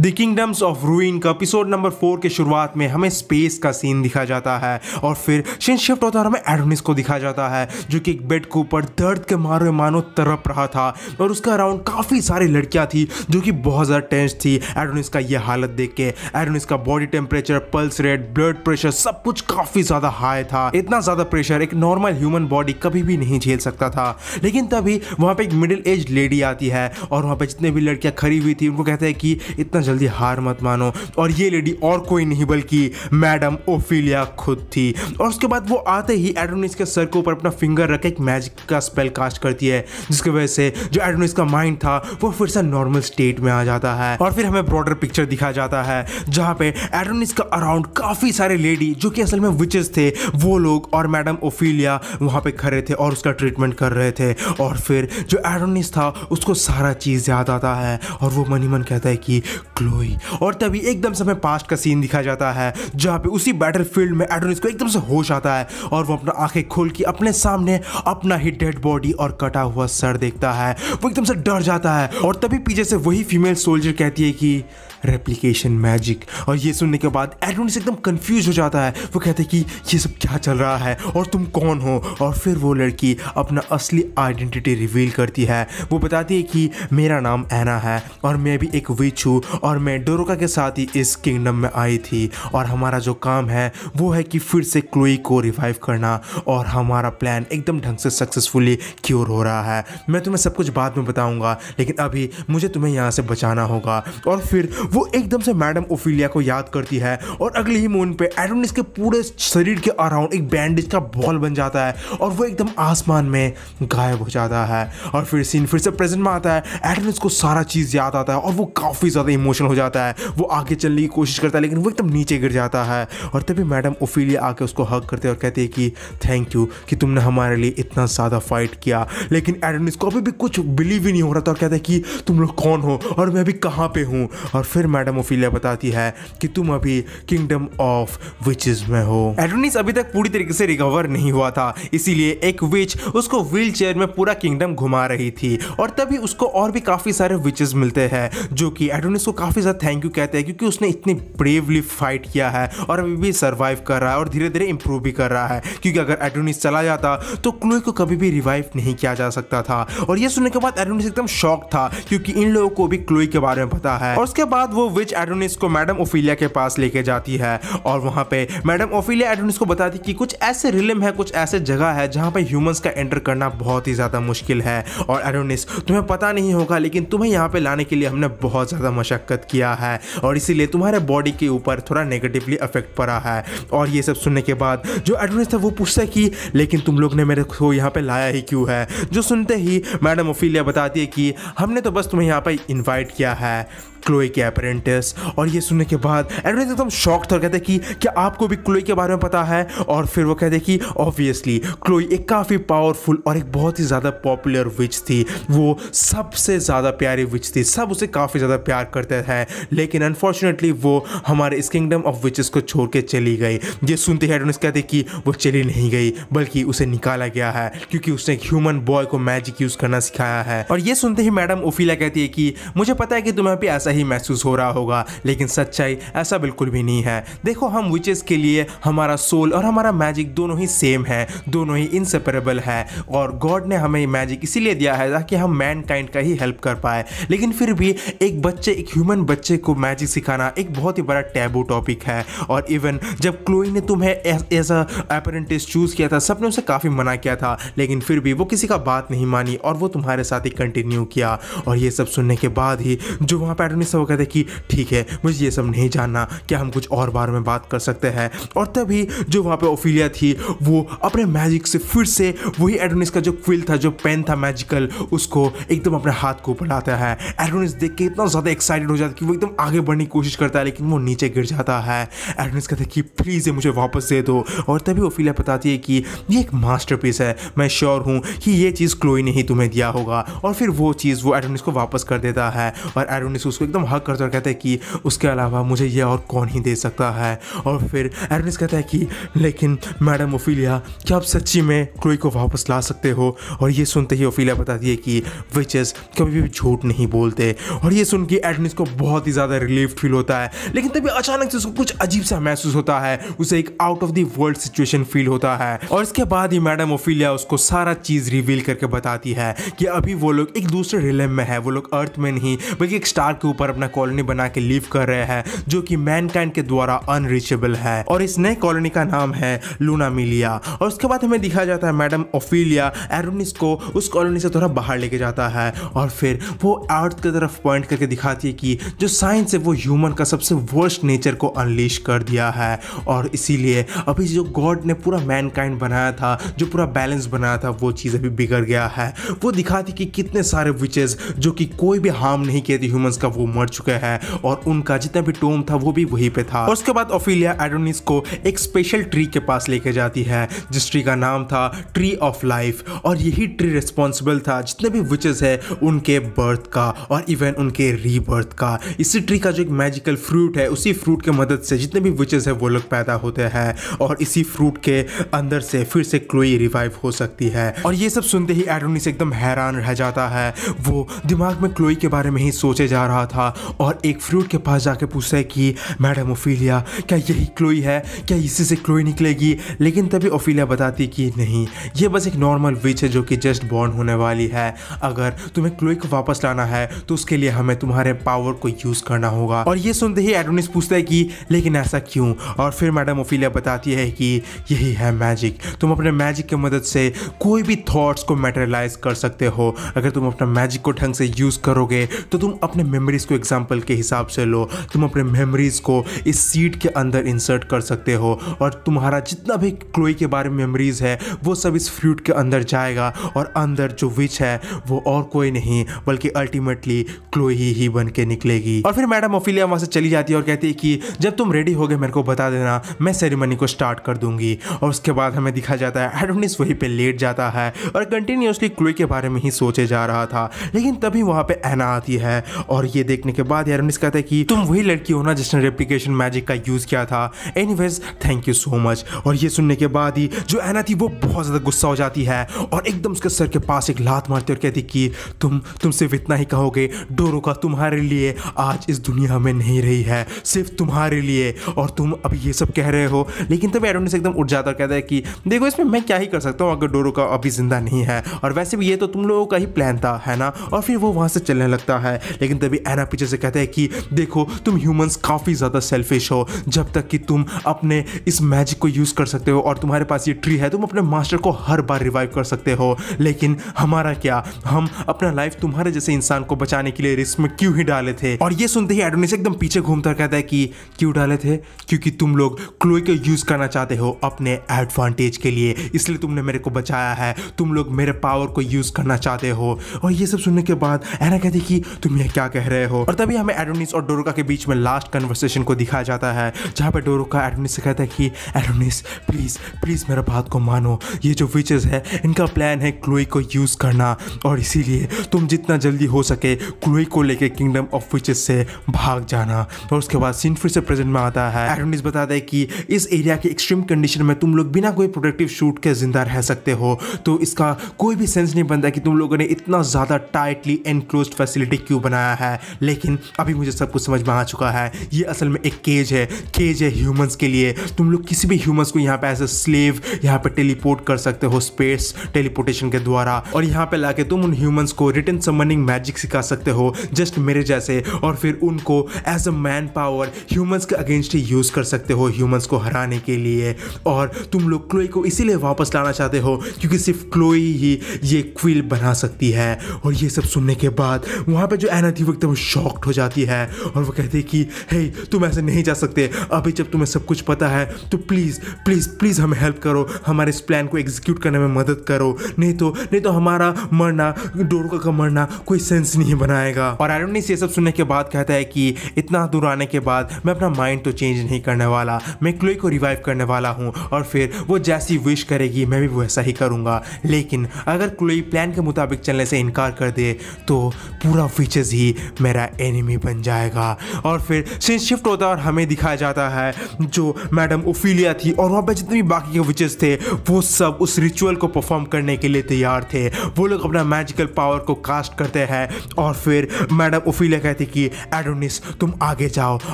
the kingdoms of रूइन का episode number four के शुरुआत में हमें स्पेस का सीन दिखा जाता है और फिर शिन शिफ्ट होता है हमें एडोनिस को दिखा जाता है जो कि एक बेड के ऊपर दर्द के मारे मानो तरप रहा था और उसका अराउंड काफ़ी सारी लड़कियां थी जो कि बहुत ज़्यादा टेंस थी एडोनिस का यह हालत देख के एडोनिस का body temperature pulse rate blood pressure सब कुछ काफ़ी ज़्यादा हाई था इतना ज़्यादा प्रेशर एक नॉर्मल ह्यूमन बॉडी कभी भी नहीं झेल सकता था लेकिन तभी वहाँ पर एक मिडिल एज लेडी आती है और वहाँ पर जितने भी लड़कियाँ खड़ी हुई थी उनको कहते हैं कि इतना जल्दी हार मत मानो और ये लेडी और कोई नहीं बल्कि मैडम ओफिलिया खुद थी और उसके बाद वो आते ही एडोनिस के सर के ऊपर अपना फिंगर रख एक मैजिक का स्पेल कास्ट करती है जिसकी वजह से जो एडोनिस का माइंड था वो फिर से नॉर्मल स्टेट में आ जाता है और फिर हमें ब्रॉडर पिक्चर दिखा जाता है जहाँ पे एडोनिस का अराउंड काफ़ी सारे लेडी जो कि असल में विचेस थे वो लोग और मैडम ओफिलिया वहाँ पे खड़े थे और उसका ट्रीटमेंट कर रहे थे और फिर जो एडोनिस था उसको सारा चीज़ याद आता है और वो मनी मन कहता है कि क्लोई और तभी एकदम से हमें पास्ट का सीन दिखा जाता है जहाँ पे उसी बैटल फील्ड में एडोनिस को एकदम से होश आता है और वो अपना आंखें खोल के अपने सामने अपना ही डेड बॉडी और कटा हुआ सर देखता है वो एकदम से डर जाता है और तभी पीछे से वही फीमेल सोल्जर कहती है कि रेप्लीकेशन मैजिक और ये सुनने के बाद एडोनिस एकदम कन्फ्यूज हो जाता है वो कहते हैं कि ये सब क्या चल रहा है और तुम कौन हो और फिर वो लड़की अपना असली आइडेंटिटी रिवील करती है वो बताती है कि मेरा नाम एना है और मैं भी एक विच हूँ और मैं डोरोका के साथ ही इस किंगडम में आई थी और हमारा जो काम है वो है कि फिर से क्लोई को रिवाइव करना और हमारा प्लान एकदम ढंग से सक्सेसफुली क्योर हो रहा है मैं तुम्हें सब कुछ बाद में बताऊंगा लेकिन अभी मुझे तुम्हें यहाँ से बचाना होगा और फिर वो एकदम से मैडम ओफिलिया को याद करती है और अगले ही मोन पे एडोनिस के पूरे शरीर के अराउंड एक बैंडेज का बॉल बन जाता है और वो एकदम आसमान में गायब हो जाता है और फिर सीन फिर से प्रेजेंट में आता है एडोनिस को सारा चीज़ याद आता है और वो काफ़ी ज़्यादा इमोशन इमोशनल हो जाता है वो आगे चलने की कोशिश करता है लेकिन वो एकदम नीचे गिर जाता है और तभी मैडम ओफीलिया आके उसको हक करते और कहते हैं कि थैंक यू कि तुमने हमारे लिए इतना ज़्यादा फाइट किया लेकिन एडोनिस को अभी भी कुछ बिलीव ही नहीं हो रहा था और कहता है कि तुम लोग कौन हो और मैं अभी कहाँ पर हूँ और फिर मैडम ओफीलिया बताती है कि तुम अभी किंगडम ऑफ विचेज में हो एडोनिस अभी तक पूरी तरीके से रिकवर नहीं हुआ था इसीलिए एक विच उसको व्हील में पूरा किंगडम घुमा रही थी और तभी उसको और भी काफ़ी सारे विचेज मिलते हैं जो कि एडोनिस को काफ़ी ज़्यादा थैंक यू कहते हैं क्योंकि उसने इतनी ब्रेवली फाइट किया है और अभी भी सर्वाइव कर रहा है और धीरे धीरे इंप्रूव भी कर रहा है क्योंकि अगर एडोनिस चला जाता तो क्लोई को कभी भी रिवाइव नहीं किया जा सकता था और यह सुनने के बाद एडोनिस एकदम शॉक था क्योंकि इन लोगों को भी क्लोई के बारे में पता है और उसके बाद वो विच एडोनिस को मैडम ओफिलिया के पास लेके जाती है और वहाँ पे मैडम ओफिलिया एडोनिस को बताती कि कुछ ऐसे रिलम है कुछ ऐसे जगह है जहाँ पे ह्यूमंस का एंटर करना बहुत ही ज़्यादा मुश्किल है और एडोनिस तुम्हें पता नहीं होगा लेकिन तुम्हें यहाँ पे लाने के लिए हमने बहुत ज़्यादा मशक्कत हरकत किया है और इसीलिए तुम्हारे बॉडी के ऊपर थोड़ा नेगेटिवली अफेक्ट पड़ा है और ये सब सुनने के बाद जो एडवेंस था वो पूछता है कि लेकिन तुम लोग ने मेरे को यहाँ पर लाया ही क्यों है जो सुनते ही मैडम ओफीलिया बताती है कि हमने तो बस तुम्हें यहाँ पर इन्वाइट किया है क्लोई के अप्रेंटिस और ये सुनने के बाद एडविन एकदम शॉक था कहते कि क्या आपको भी क्लोई के बारे में पता है और फिर वो कहते कि ऑब्वियसली क्लोई एक काफ़ी पावरफुल और एक बहुत ही ज़्यादा पॉपुलर विच थी वो सबसे ज़्यादा प्यारी विच थी सब उसे काफ़ी ज़्यादा प्यार करते थे लेकिन अनफॉर्चुनेटली वो हमारे इस किंगडम ऑफ विचेस को छोड़ के चली गई ये सुनते ही एडोनिस कहते कि वो चली नहीं गई बल्कि उसे निकाला गया है क्योंकि उसने ह्यूमन बॉय को मैजिक यूज़ करना सिखाया है और ये सुनते ही मैडम उफीला कहती है कि मुझे पता है कि तुम्हें भी ऐसा ही महसूस हो रहा होगा लेकिन सच्चाई ऐसा बिल्कुल भी नहीं है देखो हम विचेस के लिए हमारा सोल और हमारा मैजिक दोनों ही सेम है दोनों ही इनसेपरेबल है और गॉड ने हमें मैजिक इसीलिए दिया है ताकि हम मैन काइंड का ही हेल्प कर पाए लेकिन फिर भी एक बच्चे एक ह्यूमन बच्चे को मैजिक सिखाना एक बहुत ही बड़ा टैबू टॉपिक है और इवन जब क्लोई ने तुम्हें एज अ अप्रेंटिस चूज़ किया था सबने उसे काफ़ी मना किया था लेकिन फिर भी वो किसी का बात नहीं मानी और वो तुम्हारे साथ ही कंटिन्यू किया और ये सब सुनने के बाद ही जो वहाँ पर मम्मी सब कहते कि ठीक है मुझे ये सब नहीं जानना क्या हम कुछ और बारे में बात कर सकते हैं और तभी जो वहाँ पे ओफिलिया थी वो अपने मैजिक से फिर से वही एडोनिस का जो क्विल था जो पेन था मैजिकल उसको एकदम अपने हाथ को ऊपर लाता है एडोनिस देख के इतना ज़्यादा एक्साइटेड हो जाता है कि वो एकदम आगे बढ़ने की कोशिश करता है लेकिन वो नीचे गिर जाता है एडोनिस कहते कि प्लीज़ मुझे वापस दे दो और तभी ओफिलिया बताती है कि ये एक मास्टर है मैं श्योर हूँ कि ये चीज़ क्लोई ने ही तुम्हें दिया होगा और फिर वो चीज़ वो एडोनिस को वापस कर देता है और एडोनिस उसको एकदम हक करते और कहते हैं कि उसके अलावा मुझे यह और कौन ही दे सकता है और फिर एडमिस कहता है कि लेकिन मैडम ओफिलिया क्या आप सच्ची में क्रोई को वापस ला सकते हो और ये सुनते ही ओफिलिया बताती है कि विचेस कभी भी झूठ नहीं बोलते और ये सुन के एडमिस को बहुत ही ज़्यादा रिलीफ फील होता है लेकिन तभी अचानक से उसको कुछ अजीब सा महसूस होता है उसे एक out of the world situation feel होता है और इसके बाद ही मैडम ओफिलिया उसको सारा चीज़ रिवील करके बताती है कि अभी वो लोग एक दूसरे रिलेम में है वो लोग अर्थ में नहीं बल्कि एक स्टार के ऊपर अपना कॉलोनी बना के लिव कर रहे हैं जो कि मैनकाइंड के द्वारा अनरीचेबल है और इस नए कॉलोनी का नाम है लूना मिलिया और उसके बाद हमें दिखाया जाता है मैडम ओफिलिया एरोनिस को उस कॉलोनी से थोड़ा बाहर लेके जाता है और फिर वो अर्थ की तरफ पॉइंट करके दिखाती है कि जो साइंस है वो ह्यूमन का सबसे वर्स्ट नेचर को अनलीश कर दिया है और इसीलिए अभी जो गॉड ने पूरा मैनकाइंड बनाया था जो पूरा बैलेंस बनाया था वो चीज़ अभी बिगड़ गया है वो दिखाती कि कितने सारे विचेज जो कि कोई भी हार्म नहीं कहती थे ह्यूमंस का वो वो मर चुके हैं और उनका जितना भी टोम था वो भी वहीं पे था और उसके बाद ओफिलिया एडोनिस को एक स्पेशल ट्री के पास लेके जाती है जिस ट्री का नाम था ट्री ऑफ लाइफ और यही ट्री रिस्पॉन्सिबल था जितने भी विचेस है उनके बर्थ का और इवन उनके रीबर्थ का इसी ट्री का जो एक मैजिकल फ्रूट है उसी फ्रूट के मदद से जितने भी विचेस है वो लोग पैदा होते हैं और इसी फ्रूट के अंदर से फिर से क्लोई रिवाइव हो सकती है और ये सब सुनते ही एडोनिस एकदम हैरान रह जाता है वो दिमाग में क्लोई के बारे में ही सोचे जा रहा था था और एक फ्रूट के पास जाके पूछता है कि मैडम ओफीलिया क्या यही क्लोई है क्या इसी से क्लोई निकलेगी लेकिन तभी ओफीलिया बताती कि नहीं ये बस एक नॉर्मल विच है जो कि जस्ट बॉर्न होने वाली है अगर तुम्हें क्लोई को वापस लाना है तो उसके लिए हमें तुम्हारे पावर को यूज़ करना होगा और ये सुनते ही एडोनिस पूछता है कि लेकिन ऐसा क्यों और फिर मैडम ओफीलिया बताती है कि यही है मैजिक तुम अपने मैजिक की मदद से कोई भी थॉट्स को मेटेलाइज कर सकते हो अगर तुम अपना मैजिक को ढंग से यूज़ करोगे तो तुम अपने मेमोरीज इसको एग्जाम्पल के हिसाब से लो तुम अपने मेमोरीज़ को इस सीट के अंदर इंसर्ट कर सकते हो और तुम्हारा जितना भी क्लोई के बारे में मेमोरीज़ है वो सब इस फ्रूट के अंदर जाएगा और अंदर जो विच है वो और कोई नहीं बल्कि अल्टीमेटली क्लोई ही, बन के निकलेगी और फिर मैडम ओफिलिया वहाँ से चली जाती है और कहती है कि जब तुम रेडी हो गए मेरे को बता देना मैं सेरेमनी को स्टार्ट कर दूंगी और उसके बाद हमें दिखा जाता है एडोनिस वहीं पर लेट जाता है और कंटिन्यूसली क्लोई के बारे में ही सोचे जा रहा था लेकिन तभी वहाँ पर एना आती है और ये देखने के बाद एरोनिस कहता है कि तुम वही लड़की हो ना जिसने रेप्लीकेशन मैजिक का यूज़ किया था anyways thank you so much और ये सुनने के बाद ही जो एना थी वो बहुत ज़्यादा गुस्सा हो जाती है और एकदम उसके सर के पास एक लात मारती और कहती कि तुम तुम सिर्फ इतना ही कहोगे डोरो का तुम्हारे लिए आज इस दुनिया में नहीं रही है सिर्फ तुम्हारे लिए और तुम अब ये सब कह रहे हो लेकिन तब एरोनिस एकदम उठ जाता और कहता है कि देखो इसमें मैं क्या ही कर सकता हूँ अगर डोरो का अभी ज़िंदा नहीं है और वैसे भी ये तो तुम लोगों का ही प्लान था है ना और फिर वो वहाँ से चलने लगता है लेकिन तभी एना कैमरा पीछे से कहते हैं कि देखो तुम ह्यूमंस काफ़ी ज़्यादा सेल्फिश हो जब तक कि तुम अपने इस मैजिक को यूज़ कर सकते हो और तुम्हारे पास ये ट्री है तुम अपने मास्टर को हर बार रिवाइव कर सकते हो लेकिन हमारा क्या हम अपना लाइफ तुम्हारे जैसे इंसान को बचाने के लिए रिस्क में क्यों ही डाले थे और ये सुनते ही एडोनिस एकदम पीछे घूमता कहता है कि क्यों डाले थे क्योंकि तुम लोग क्लोई को यूज़ करना चाहते हो अपने एडवांटेज के लिए इसलिए तुमने मेरे को बचाया है तुम लोग मेरे पावर को यूज़ करना चाहते हो और ये सब सुनने के बाद एना कहती कि तुम यह क्या कह रहे हो हो और तभी हमें एडोनिस और डोरोका के बीच में लास्ट कन्वर्सेशन को दिखाया जाता है जहाँ पर डोरोका एडोनिस से कहता है कि एडोनिस प्लीज़ प्लीज़ मेरा बात को मानो ये जो फीचर्स है इनका प्लान है क्लोई को यूज़ करना और इसीलिए तुम जितना जल्दी हो सके क्लोई को लेकर किंगडम ऑफ फीचर्स से भाग जाना और उसके बाद सीन फिर से प्रेजेंट में आता है एडोनिस बताता है कि इस एरिया की एक्सट्रीम कंडीशन में तुम लोग बिना कोई प्रोडक्टिव शूट के ज़िंदा रह सकते हो तो इसका कोई भी सेंस नहीं बनता कि तुम लोगों ने इतना ज़्यादा टाइटली एनक्लोज फैसिलिटी क्यों बनाया है लेकिन अभी मुझे सब कुछ समझ में आ चुका है ये असल में एक केज है केज है ह्यूमंस के लिए तुम लोग किसी भी ह्यूमंस को यहाँ पे एज ए स्लेव यहाँ पे टेलीपोर्ट कर सकते हो स्पेस टेलीपोर्टेशन के द्वारा और यहाँ पे लाके तुम उन ह्यूमंस को रिटर्न समनिंग मैजिक सिखा सकते हो जस्ट मेरे जैसे और फिर उनको as a man power humans के अगेंस्ट ही यूज़ कर सकते हो ह्यूमंस को हराने के लिए और तुम लोग क्लोई को इसीलिए वापस लाना चाहते हो क्योंकि सिर्फ क्लोई ही ये क्विल बना सकती है और ये सब सुनने के बाद वहाँ पर जो एना थी वो एकदम शॉक्ड हो जाती है और वो कहती है कि हे तुम ऐसे नहीं जा सकते अभी जब तुम्हें सब कुछ पता है तो प्लीज़ प्लीज़ प्लीज़ हमें हेल्प करो हमारे इस प्लान को एग्जीक्यूट करने में मदद करो नहीं तो नहीं तो हमारा मरना डोरका का मरना कोई सेंस नहीं बनाएगा और एरोनिस ये सब सुनने के बाद कहता है कि इतना दूर आने के बाद मैं अपना माइंड तो चेंज नहीं करने वाला मैं क्लोई को रिवाइव करने वाला हूँ और फिर वो जैसी विश करेगी मैं भी वैसा ही करूँगा लेकिन अगर क्लोई प्लान के मुताबिक चलने से इनकार कर दे तो पूरा फीचर्स ही मैं मेरा एनिमी बन जाएगा और फिर सीन शिफ्ट होता है और हमें दिखाया जाता है जो मैडम ओफिलिया थी और वहाँ पर जितने भी बाकी के विचेस थे वो सब उस रिचुअल को परफॉर्म करने के लिए तैयार थे वो लोग अपना मैजिकल पावर को कास्ट करते हैं और फिर मैडम ओफिलिया कहती कि एडोनिस तुम आगे जाओ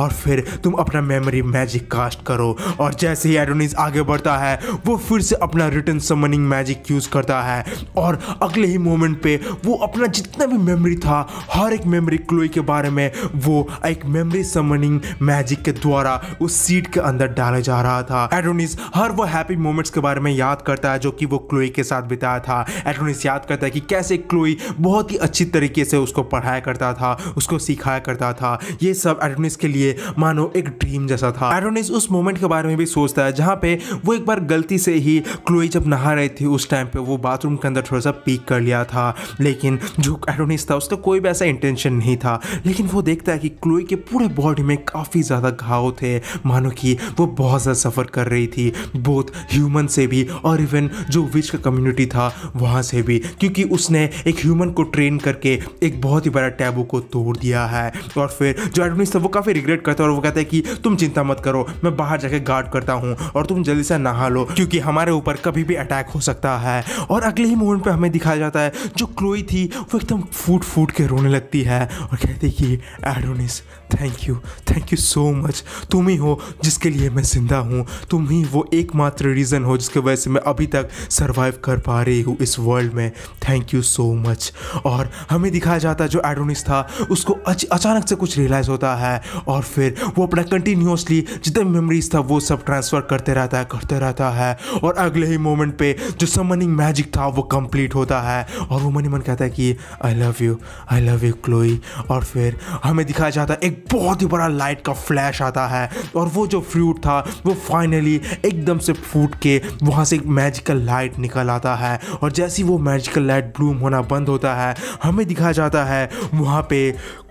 और फिर तुम अपना मेमोरी मैजिक कास्ट करो और जैसे ही एडोनिस आगे बढ़ता है वो फिर से अपना रिटर्न समनिंग मैजिक यूज़ करता है और अगले ही मोमेंट पे वो अपना जितना भी मेमोरी था हर एक मेमोरी क्लो हीरो के बारे में वो एक मेमोरी समनिंग मैजिक के द्वारा उस सीट के अंदर डाले जा रहा था एडोनिस हर वो हैप्पी मोमेंट्स के बारे में याद करता है जो कि वो क्लोई के साथ बिताया था एडोनिस याद करता है कि कैसे क्लोई बहुत ही अच्छी तरीके से उसको पढ़ाया करता था उसको सिखाया करता था ये सब एडोनिस के लिए मानो एक ड्रीम जैसा था एडोनिस उस मोमेंट के बारे में भी सोचता है जहाँ पे वो एक बार गलती से ही क्लोई जब नहा रही थी उस टाइम पे वो बाथरूम के अंदर थोड़ा सा पीक कर लिया था लेकिन जो एडोनिस था उसका कोई भी ऐसा इंटेंशन नहीं था था लेकिन वो देखता है कि क्लोई के पूरे बॉडी में काफ़ी ज़्यादा घाव थे मानो कि वो बहुत ज़्यादा सफ़र कर रही थी बोथ ह्यूमन से भी और इवन जो विच का कम्युनिटी था वहाँ से भी क्योंकि उसने एक ह्यूमन को ट्रेन करके एक बहुत ही बड़ा टैबू को तोड़ दिया है और फिर जो एडमिस था वो काफ़ी रिग्रेट करता है और वो कहता है कि तुम चिंता मत करो मैं बाहर जाके गार्ड करता हूँ और तुम जल्दी से नहा लो क्योंकि हमारे ऊपर कभी भी अटैक हो सकता है और अगले ही मोमेंट पर हमें दिखाया जाता है जो क्लोई थी वो एकदम फूट फूट के रोने लगती है और Katie Arunis thank you thank you so much तुम ही हो जिसके लिए मैं ज़िंदा हूँ तुम ही वो एकमात्र रीज़न हो जिसके वजह से मैं अभी तक सर्वाइव कर पा रही हूँ इस वर्ल्ड में थैंक यू सो मच और हमें दिखाया जाता जो एडोनिस था उसको अच, अचानक से कुछ रियलाइज़ होता है और फिर वो अपना कंटिन्यूसली जितने मेमोरीज था वो सब ट्रांसफ़र करते रहता है करते रहता है और अगले ही मोमेंट पे जो समनिंग मैजिक था वो कंप्लीट होता है और वो मनी मन कहता है कि I love you I love you Chloe और फिर हमें दिखाया जाता है एक बहुत ही बड़ा लाइट का फ्लैश आता है और वो जो फ्रूट था वो फाइनली एकदम से फूट के वहाँ से एक मैजिकल लाइट निकल आता है और जैसी वो मैजिकल लाइट ब्लूम होना बंद होता है हमें दिखाया जाता है वहाँ पे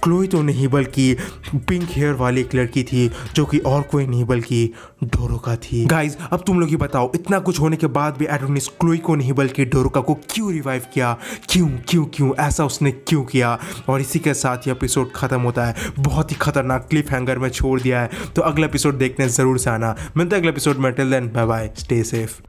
क्लोई तो नहीं बल्कि पिंक हेयर वाली एक लड़की थी जो कि और कोई नहीं बल्कि डोरोका थी गाइज अब तुम लोग ही बताओ इतना कुछ होने के बाद भी एडोनिस क्लोई को नहीं बल्कि डोरोका को क्यों रिवाइव किया क्यों क्यों क्यों ऐसा उसने क्यों किया और इसी के साथ ये एपिसोड खत्म होता है बहुत ही खतरनाक क्लिप हैंगर में छोड़ दिया है तो अगला एपिसोड देखने ज़रूर से आना मिलता है अगले एपिसोड में till then bye bye stay safe